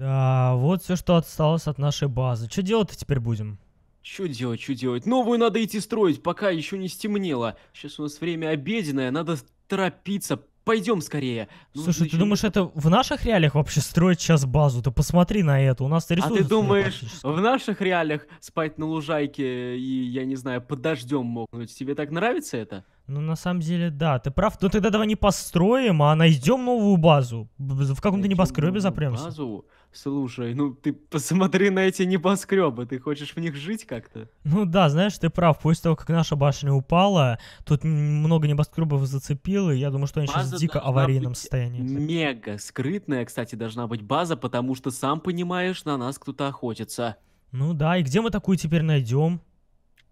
Да, вот все, что осталось от нашей базы. Что делать-то теперь будем? Что делать, что делать? Новую надо идти строить, пока еще не стемнело. Сейчас у нас время обеденное, надо торопиться. Пойдем скорее. Ну, Слушай, Нужно ты еще... думаешь, это в наших реалиях вообще строить сейчас базу? Ты посмотри на это, у нас ресурсы. А ты думаешь, в наших реалиях спать на лужайке и, я не знаю, под дождем мокнуть? Тебе так нравится это? Ну, на самом деле, да, ты прав. Но ну, тогда давай не построим, а найдем новую базу. В каком-то небоскребе запремся. Базу? Слушай, ну ты посмотри на эти небоскребы, ты хочешь в них жить как-то? Ну да, знаешь, ты прав. После того, как наша башня упала, тут много небоскребов зацепило, и я думаю, что они база сейчас в дико аварийном состоянии. Мега скрытная, кстати, должна быть база, потому что, сам понимаешь, на нас кто-то охотится. Ну да, и где мы такую теперь найдем?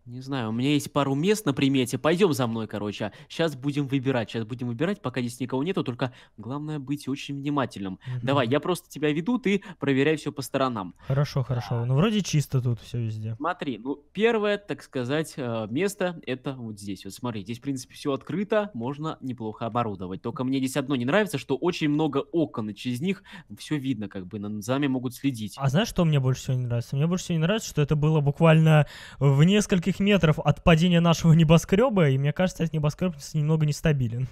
Не знаю, у меня есть пару мест на примете. Пойдем за мной, короче. Сейчас а будем выбирать. Сейчас будем выбирать, пока здесь никого нету. Только главное быть очень внимательным. Угу. Давай, я просто тебя веду, ты проверяй все по сторонам. Хорошо, хорошо. А. Ну, вроде чисто тут все везде. Смотри, ну, первое, так сказать, э, место это вот здесь. Вот смотри, здесь, в принципе, все открыто. Можно неплохо оборудовать. Только мне здесь одно не нравится, что очень много окон, и через них все видно, как бы за нами могут следить. А знаешь, что мне больше всего не нравится? Мне больше всего не нравится, что это было буквально в нескольких нескольких метров от падения нашего небоскреба, и мне кажется, этот небоскреб немного нестабилен.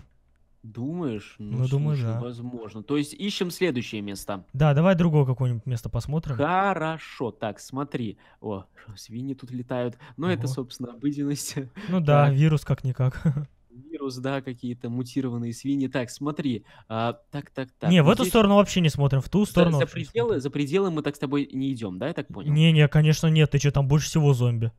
Думаешь? Ну, ну думаю, да. Возможно. То есть ищем следующее место. Да, давай другое какое-нибудь место посмотрим. Хорошо. Так, смотри. О, свиньи тут летают. Но ну, это, собственно, обыденность. Ну да, вирус как-никак. Вирус, да, какие-то мутированные свиньи. Так, смотри. А, так, так, так. Не, вот в ну, эту здесь... сторону вообще не смотрим, в ту сторону. За, за, пределы, за пределы мы так с тобой не идем, да, я так понял? Не-не, конечно нет, ты что, там больше всего зомби.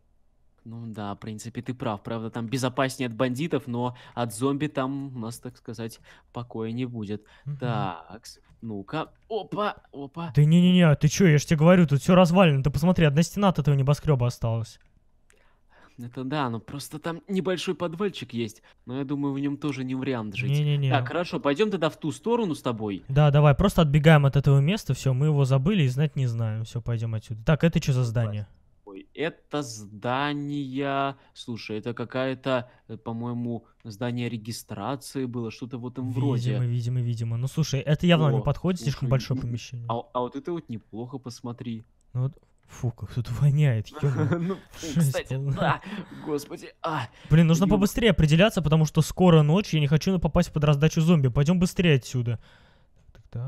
Ну да, в принципе, ты прав. Правда, там безопаснее от бандитов, но от зомби там у нас, так сказать, покоя не будет. Угу. Так, ну-ка. Опа, опа. Да не-не-не, а ты чё, я же тебе говорю, тут все развалено. Ты посмотри, одна стена от этого небоскреба осталась. Это да, но ну просто там небольшой подвальчик есть. Но я думаю, в нем тоже не вариант жить. Не-не-не. Так, хорошо, пойдем тогда в ту сторону с тобой. Да, давай, просто отбегаем от этого места, все, мы его забыли и знать не знаем. Все, пойдем отсюда. Так, это что за здание? нахуй. Это здание... Слушай, это какая-то, э, по-моему, здание регистрации было, что-то вот им вроде. Видимо, видимо, видимо. Ну, слушай, это явно О, не подходит, слушай, слишком большое ну, помещение. А, а вот это вот неплохо, посмотри. Ну, вот, Фу, как тут воняет, Ну, кстати, да, господи. А, Блин, нужно побыстрее определяться, потому что скоро ночь, я не хочу попасть под раздачу зомби. Пойдем быстрее отсюда.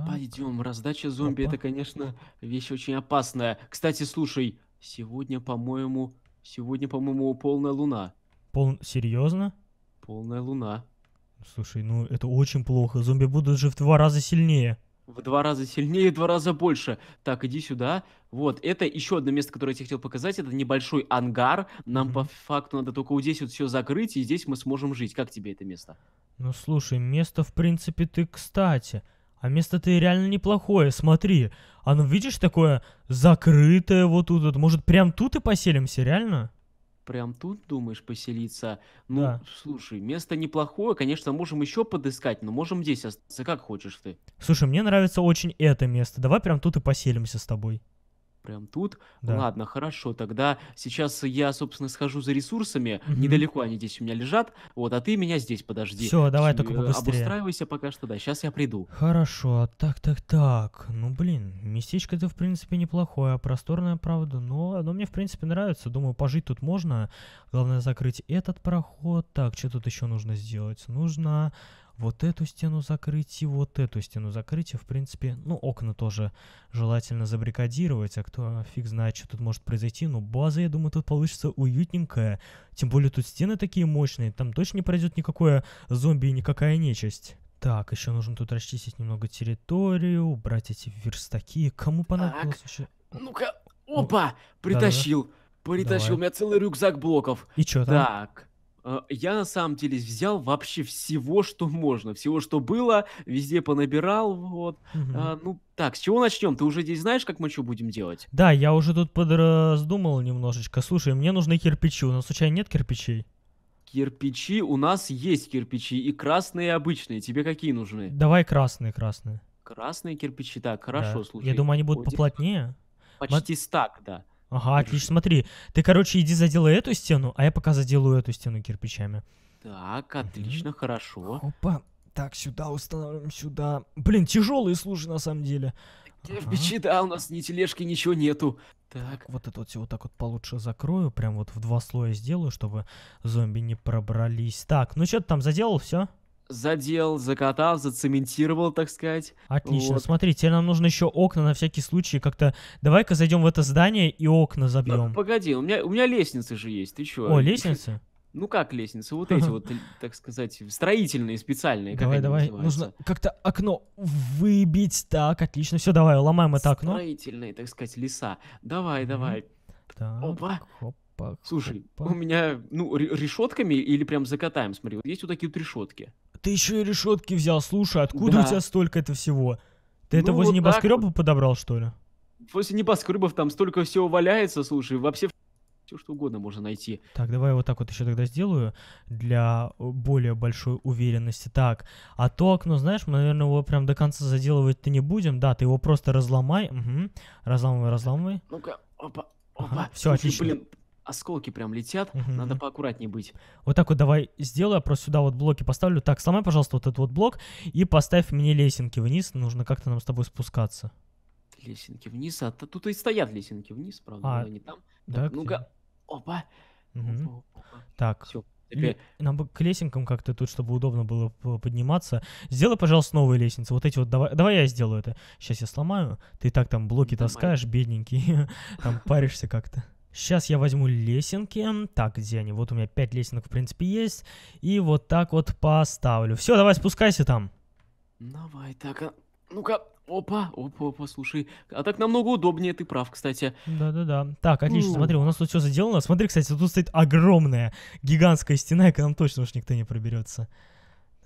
Пойдем, раздача зомби это, конечно, вещь очень опасная. Кстати, слушай, Сегодня, по-моему... Сегодня, по-моему, полная луна. Пол... Серьезно? Полная луна. Слушай, ну это очень плохо. Зомби будут же в два раза сильнее. В два раза сильнее, в два раза больше. Так, иди сюда. Вот, это еще одно место, которое я тебе хотел показать. Это небольшой ангар. Нам mm-hmm. по факту надо только вот здесь вот все закрыть, и здесь мы сможем жить. Как тебе это место? Ну, слушай, место, в принципе, ты кстати. А место-то реально неплохое, смотри. А ну видишь, такое закрытое вот тут. Вот. Может, прям тут и поселимся, реально? Прям тут думаешь поселиться? Ну, да. слушай, место неплохое, конечно, можем еще подыскать, но можем здесь остаться, как хочешь ты. Слушай, мне нравится очень это место. Давай прям тут и поселимся с тобой. Прям тут? Да. Ладно, хорошо. Тогда сейчас я, собственно, схожу за ресурсами. Угу. Недалеко они здесь у меня лежат. Вот, а ты меня здесь подожди. Все, давай только э, побыстрее. Обустраивайся пока что, да. Сейчас я приду. Хорошо. А так, так, так. Ну, блин, местечко-то, в принципе, неплохое. Просторное, правда. Но оно мне, в принципе, нравится. Думаю, пожить тут можно. Главное закрыть этот проход. Так, что тут еще нужно сделать? Нужно вот эту стену закрыть и вот эту стену закрыть. И, в принципе, ну, окна тоже желательно забрикадировать, а кто фиг знает, что тут может произойти. Но база, я думаю, тут получится уютненькая. Тем более тут стены такие мощные, там точно не пройдет никакое зомби и никакая нечисть. Так, еще нужно тут расчистить немного территорию, убрать эти верстаки. Кому понадобилось еще? Ну-ка, ну, опа, притащил. Да, да. Притащил, Давай. у меня целый рюкзак блоков. И что там? Так, а, я на самом деле взял вообще всего, что можно, всего, что было, везде понабирал, вот. Угу. А, ну так, с чего начнем? Ты уже здесь знаешь, как мы что будем делать? Да, я уже тут подраздумал немножечко. Слушай, мне нужны кирпичи. У нас случайно нет кирпичей? Кирпичи у нас есть кирпичи и красные и обычные. Тебе какие нужны? Давай красные, красные. Красные кирпичи, так, хорошо, да. слушай. Я думаю, они будут поплотнее. Почти Мат... стак, да. Ага, отлично, смотри. Ты, короче, иди заделай эту стену, а я пока заделаю эту стену кирпичами. Так, отлично, хорошо. Опа. Так, сюда устанавливаем, сюда. Блин, тяжелые служи на самом деле. Кирпичи, ага. да, у нас ни тележки, ничего нету. Так. так, вот это вот все вот так вот получше закрою, прям вот в два слоя сделаю, чтобы зомби не пробрались. Так, ну что ты там заделал, все? задел, закатал, зацементировал, так сказать. Отлично. Вот. Смотри, теперь нам нужно еще окна на всякий случай как-то. Давай-ка зайдем в это здание и окна а, забьем. Да, погоди, у меня у меня лестницы же есть, ты чё? О, лестницы? Ну как лестницы? Вот эти вот, так сказать, строительные, специальные. Давай, давай. Называются? Нужно как-то окно выбить. Так, отлично. Все, давай, ломаем это окно. Строительные, так сказать, леса. Давай, давай. Опа. Слушай, у меня, ну, решетками или прям закатаем, смотри, вот есть вот такие вот решетки. Ты еще и решетки взял, слушай, откуда да. у тебя столько это всего? Ты ну, это возле вот небоскреба вот. подобрал, что ли? После небоскребов там столько всего валяется, слушай, вообще все что угодно можно найти. Так, давай вот так вот еще тогда сделаю для э, более большой уверенности. Так, а то окно, знаешь, мы, наверное, его прям до конца заделывать-то не будем. Да, ты его просто разломай. Угу. Разламывай, разламывай. Ну-ка, опа, опа. Ага, все, отлично. Блин, осколки прям летят, угу. надо поаккуратнее быть. Вот так вот давай сделаю, я просто сюда вот блоки поставлю. Так, сломай, пожалуйста, вот этот вот блок и поставь мне лесенки вниз, нужно как-то нам с тобой спускаться. Лесенки вниз, а то тут и стоят лесенки вниз, правда, а, они там. Да, так, ну-ка, опа. Угу. опа, опа. Так. Все, Теперь... Нам бы к лесенкам как-то тут, чтобы удобно было подниматься. Сделай, пожалуйста, новые лестницы. Вот эти вот, давай, давай я сделаю это. Сейчас я сломаю. Ты так там блоки Давай. таскаешь, бедненький. Там паришься как-то. Сейчас я возьму лесенки. Так, где они? Вот у меня 5 лесенок, в принципе, есть. И вот так вот поставлю. Все, давай спускайся там. Давай, так, а... ну-ка, Опа, опа, опа, слушай. А так намного удобнее, ты прав, кстати. Да-да-да. Так, отлично, ну... смотри, у нас тут все заделано. Смотри, кстати, тут стоит огромная, гигантская стена, и к нам точно уж никто не проберется.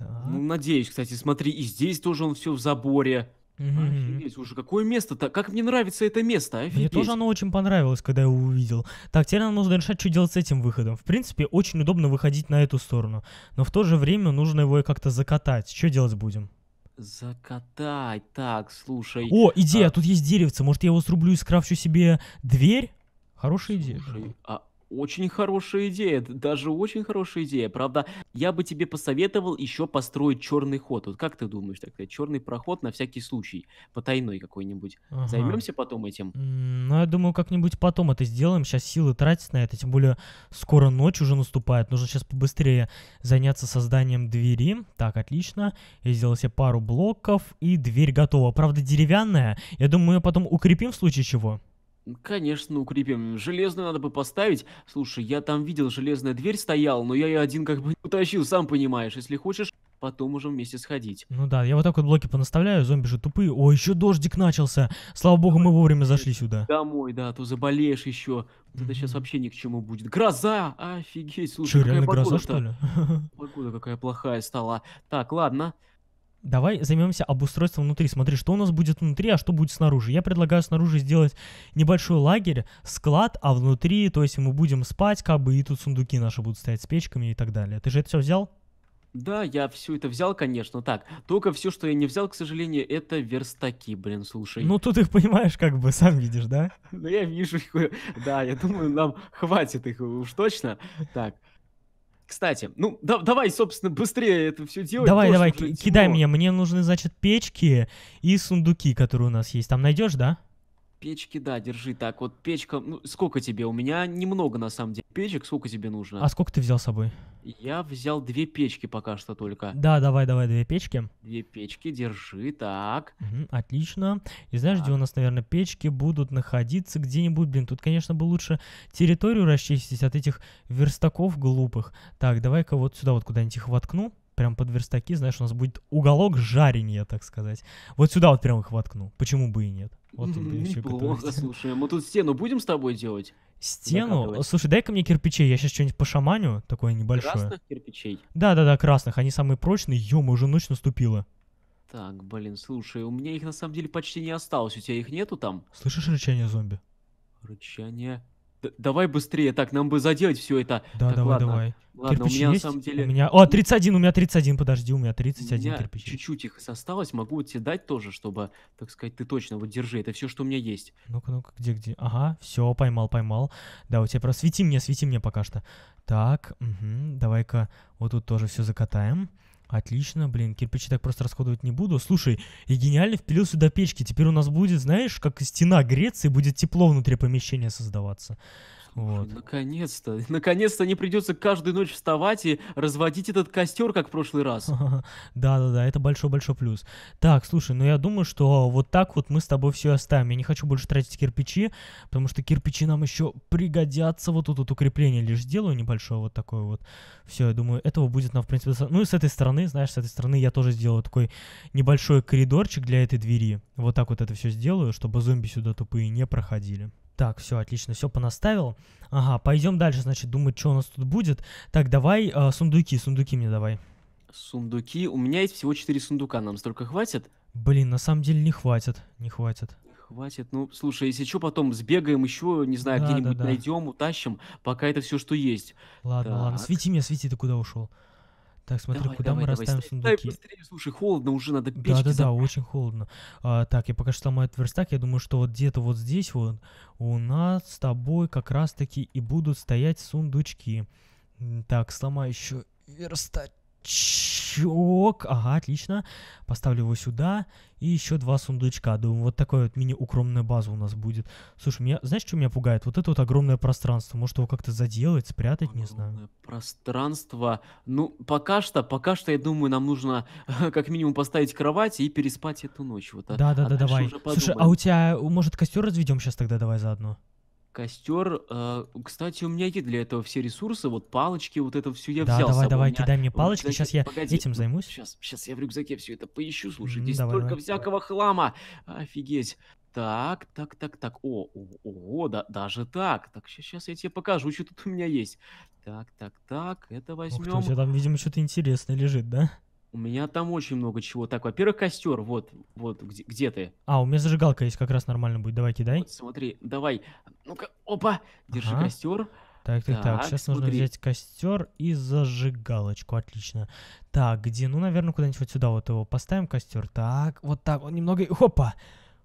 Ну, надеюсь, кстати, смотри, и здесь тоже он все в заборе. Офигеть, уже какое место-то? Как мне нравится это место, офигеть. Мне тоже оно очень понравилось, когда я его увидел. Так, теперь нам нужно решать, что делать с этим выходом. В принципе, очень удобно выходить на эту сторону. Но в то же время нужно его как-то закатать. Что делать будем? Закатать, так, слушай. О, идея, а... тут есть деревце. Может, я его срублю и скрафчу себе дверь? Хорошая слушай, идея. А очень хорошая идея, даже очень хорошая идея. Правда, я бы тебе посоветовал еще построить черный ход. Вот как ты думаешь, так черный проход на всякий случай, потайной какой-нибудь. Ага. Займемся потом этим? Ну, я думаю, как-нибудь потом это сделаем. Сейчас силы тратить на это, тем более скоро ночь уже наступает. Нужно сейчас побыстрее заняться созданием двери. Так, отлично. Я сделал себе пару блоков, и дверь готова. Правда, деревянная. Я думаю, мы ее потом укрепим в случае чего. Конечно, укрепим. Железную надо бы поставить. Слушай, я там видел, железная дверь стояла, но я ее один как бы не утащил, сам понимаешь. Если хочешь, потом уже вместе сходить. Ну да, я вот так вот блоки понаставляю, зомби же тупые. О, еще дождик начался. Слава богу, мы вовремя зашли сюда. Домой, да, а то заболеешь еще. Вот это сейчас вообще ни к чему будет. Гроза! Офигеть, слушай, Че, какая погода гроза, что ли? Погода какая плохая стала. Так, ладно. Давай займемся обустройством внутри. Смотри, что у нас будет внутри, а что будет снаружи. Я предлагаю снаружи сделать небольшой лагерь, склад, а внутри, то есть мы будем спать, как бы, и тут сундуки наши будут стоять с печками и так далее. Ты же это все взял? Да, я все это взял, конечно, так. Только все, что я не взял, к сожалению, это верстаки, блин, слушай. Ну, тут их понимаешь, как бы, сам видишь, да? Ну, я вижу их, да, я думаю, нам хватит их уж точно. Так, кстати, ну да, давай, собственно, быстрее это все делать. Давай, давай, кидай меня. Мне нужны, значит, печки и сундуки, которые у нас есть. Там найдешь, да? Печки, да, держи. Так, вот печка... Ну, сколько тебе? У меня немного, на самом деле, печек. Сколько тебе нужно? А сколько ты взял с собой? Я взял две печки пока что только. Да, давай, давай, две печки. Две печки, держи, так. Угу, отлично. И знаешь, так. где у нас, наверное, печки будут находиться где-нибудь, блин, тут, конечно, бы лучше территорию расчистить от этих верстаков глупых. Так, давай-ка вот сюда вот куда-нибудь их воткну прям под верстаки, знаешь, у нас будет уголок жарения, так сказать. Вот сюда вот прям их воткну. Почему бы и нет? Вот тут и все Плохо, слушай. А мы тут стену будем с тобой делать? Стену? Закапывать. Слушай, дай-ка мне кирпичей, я сейчас что-нибудь пошаманю, такое небольшое. Красных кирпичей? Да-да-да, красных, они самые прочные. Ё, уже ночь наступила. Так, блин, слушай, у меня их на самом деле почти не осталось. У тебя их нету там? Слышишь рычание зомби? Рычание... Давай быстрее, так, нам бы заделать все это. Да, так, давай, ладно. давай. Ладно, кирпичи у меня есть? на самом деле... У меня... О, 31, у меня 31, подожди, у меня 31 у меня кирпич. чуть-чуть их осталось, могу вот тебе дать тоже, чтобы, так сказать, ты точно, вот держи, это все, что у меня есть. Ну-ка, ну-ка, где-где? Ага, все, поймал, поймал. Да, у тебя просто свети мне, свети мне пока что. Так, угу, давай-ка вот тут тоже все закатаем. Отлично, блин, кирпичи так просто расходовать не буду. Слушай, и гениально впилил сюда печки. Теперь у нас будет, знаешь, как стена Греции, будет тепло внутри помещения создаваться. Вот. Наконец-то, наконец-то не придется каждую ночь вставать и разводить этот костер, как в прошлый раз. Да-да-да, это большой-большой плюс. Так, слушай, ну я думаю, что вот так вот мы с тобой все оставим. Я не хочу больше тратить кирпичи, потому что кирпичи нам еще пригодятся. Вот тут вот укрепление лишь сделаю небольшое вот такое вот. Все, я думаю, этого будет нам, в принципе, достаточно. Ну и с этой стороны, знаешь, с этой стороны я тоже сделаю такой небольшой коридорчик для этой двери. Вот так вот это все сделаю, чтобы зомби сюда тупые не проходили. Так, все, отлично, все понаставил. Ага, пойдем дальше, значит, думать, что у нас тут будет. Так, давай э, сундуки, сундуки мне давай. Сундуки. У меня есть всего 4 сундука, нам столько хватит? Блин, на самом деле не хватит, не хватит. Хватит. Ну, слушай, если что, потом сбегаем еще, не знаю, да, где-нибудь да, да. найдем, утащим, пока это все, что есть. Ладно, так. ладно. Свети меня, свети, ты куда ушел? Так, смотри, Давай, куда давай, мы давай, расставим ставь, ставь сундуки? быстрее, слушай, холодно уже, надо печки Да, да, да, очень холодно. А, так, я пока что ломаю этот верстак. Я думаю, что вот где-то вот здесь вот у нас с тобой как раз-таки и будут стоять сундучки. Так, сломаю еще верстач сундучок. Ага, отлично. Поставлю его сюда. И еще два сундучка. Думаю, вот такая вот мини-укромная база у нас будет. Слушай, меня, знаешь, что меня пугает? Вот это вот огромное пространство. Может, его как-то заделать, спрятать, огромное не знаю. пространство. Ну, пока что, пока что, я думаю, нам нужно как минимум поставить кровать и переспать эту ночь. Вот, а да, а, да, а да, давай. Слушай, а у тебя, может, костер разведем сейчас тогда давай заодно? Костер. Э, а, кстати, у меня есть для этого все ресурсы. Вот палочки, вот это все я да, взял. Давай, давай, меня... кидай мне палочки. Рюкзаке... Сейчас я Погоди. этим займусь. Сейчас, сейчас я в рюкзаке все это поищу. Слушай, mm, здесь давай, столько давай. всякого хлама. Офигеть. Так, так, так, так. О, о, о, да, даже так. Так, сейчас я тебе покажу, что тут у меня есть. Так, так, так. Это возьмем. Ух ты, у тебя там, видимо, что-то интересное лежит, да? У меня там очень много чего. Так, во-первых, костер. Вот, вот, где, где ты? А, у меня зажигалка есть, как раз нормально будет. Давай кидай. Вот, смотри, давай. Ну-ка, опа, держи ага. костер. Так, так, так, так. сейчас смотри. нужно взять костер и зажигалочку, отлично. Так, где? Ну, наверное, куда-нибудь вот сюда вот его поставим, костер. Так, вот так, вот немного, опа.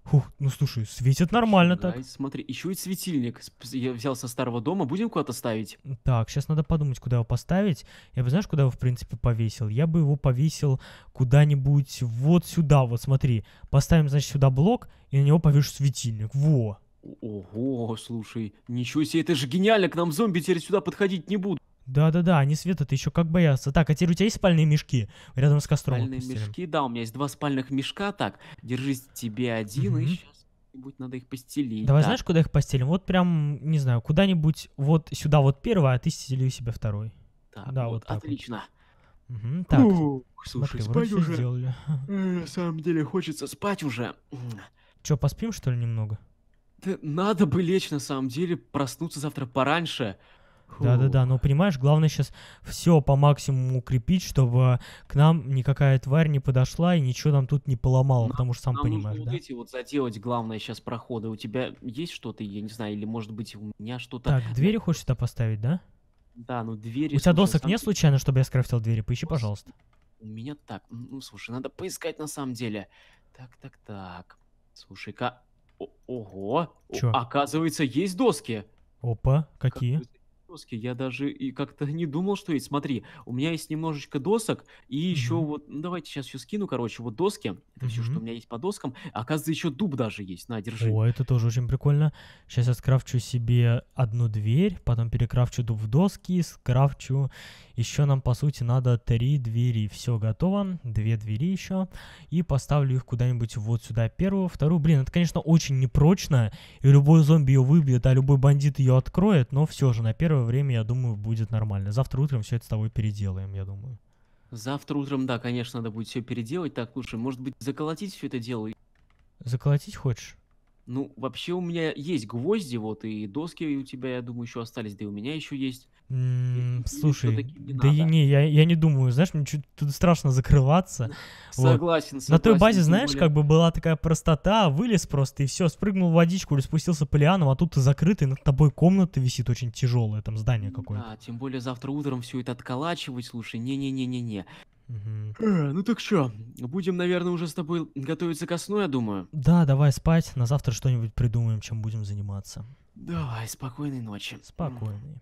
Фух, ну слушай, светит нормально да, так. Смотри, еще и светильник я взял со старого дома, будем куда-то ставить? Так, сейчас надо подумать, куда его поставить. Я бы, знаешь, куда его, в принципе, повесил? Я бы его повесил куда-нибудь вот сюда, вот смотри. Поставим, значит, сюда блок, и на него повешу светильник. Во! Ого, слушай, ничего себе, это же гениально, к нам зомби теперь сюда подходить не будут. Да-да-да, они светят, еще как боятся. Так, а теперь у тебя есть спальные мешки рядом с костром? Спальные мешки, да, у меня есть два спальных мешка. Так, держись тебе один угу. и сейчас будет надо их постелить. Давай да. знаешь, куда их постелим? Вот прям, не знаю, куда-нибудь вот сюда вот первый, а ты стелю себе второй. Так, да, вот, вот отлично. Угу, так, Фу, слушай, смотри, спать уже. Сделали. Э, на самом деле хочется спать уже. Че, поспим что ли немного? Да надо бы лечь на самом деле, проснуться завтра пораньше. Да-да-да, но понимаешь, главное сейчас все по максимуму укрепить, чтобы к нам никакая тварь не подошла и ничего нам тут не поломало, нам, потому что сам нам понимаешь, нужно да? вот эти вот заделать, главное, сейчас проходы. У тебя есть что-то, я не знаю, или может быть у меня что-то... Так, двери хочешь сюда поставить, да? Да, ну двери... У тебя досок сам... нет случайно, чтобы я скрафтил двери? Поищи, Дос... пожалуйста. У меня так, ну слушай, надо поискать на самом деле. Так, так, так. Слушай-ка... Ого! Чё? Оказывается, есть доски. Опа, какие? Оказывается, доски. Я даже и как-то не думал, что есть. Смотри, у меня есть немножечко досок, и еще mm-hmm. вот, ну, давайте сейчас все скину, короче, вот доски. Это mm-hmm. все, что у меня есть по доскам. Оказывается, еще дуб даже есть. На, держи. О, это тоже очень прикольно. Сейчас я скрафчу себе одну дверь, потом перекрафчу дуб в доски, скрафчу. Еще нам, по сути, надо три двери. Все готово. Две двери еще. И поставлю их куда-нибудь вот сюда первую, вторую. Блин, это, конечно, очень непрочно. И любой зомби ее выбьет, а любой бандит ее откроет, но все же на первую первое время, я думаю, будет нормально. Завтра утром все это с тобой переделаем, я думаю. Завтра утром, да, конечно, надо будет все переделать. Так, лучше, может быть, заколотить все это дело? Заколотить хочешь? Ну, вообще у меня есть гвозди, вот, и доски у тебя, я думаю, еще остались, да и у меня еще есть. Mm, слушай, да надо. не, я, я не думаю, знаешь, мне чуть тут страшно закрываться. Согласен, согласен. На той базе, знаешь, более... как бы была такая простота, вылез просто и все, спрыгнул в водичку или спустился по лианам, а тут ты закрытый, над тобой комната висит очень тяжелая, там здание какое-то. Да, тем более завтра утром все это отколачивать, слушай, не-не-не-не-не. Угу. Ну так что, будем, наверное, уже с тобой готовиться ко сну, я думаю. Да, давай спать, на завтра что-нибудь придумаем, чем будем заниматься. Давай, спокойной ночи. Спокойной.